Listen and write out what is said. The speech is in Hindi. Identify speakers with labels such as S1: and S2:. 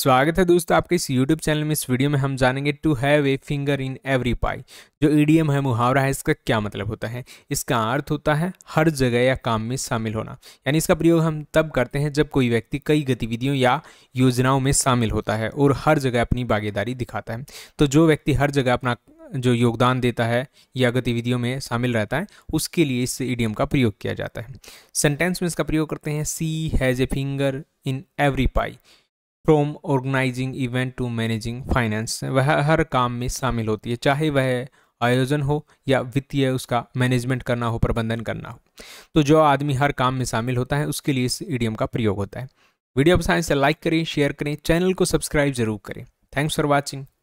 S1: स्वागत है दोस्तों आपके इस YouTube चैनल में इस वीडियो में हम जानेंगे to have a finger in every pie जो ईडीएम है मुहावरा है इसका क्या मतलब होता है इसका अर्थ होता है हर जगह या काम में शामिल होना यानी इसका प्रयोग हम तब करते हैं जब कोई व्यक्ति कई गतिविधियों या योजनाओं में शामिल होता है और हर जगह अपनी भागीदारी दिखाता है तो जो व्यक्ति हर जगह अपना जो योगदान देता है या गतिविधियों में शामिल रहता है उसके लिए इस ईडीएम का प्रयोग किया जाता है सेंटेंस में इसका प्रयोग करते हैं she has a finger in every pie from organising event to managing finance वह हर काम में शामिल होती है चाहे वह आयोजन हो या वित्तीय उसका मैनेजमेंट करना हो प्रबंधन करना हो तो जो आदमी हर काम में शामिल होता है उसके लिए इस ईडीएम का प्रयोग होता है वीडियो पसंद से लाइक तो करें शेयर करें चैनल को सब्सक्राइब जरूर करें थैंक्स फॉर वॉचिंग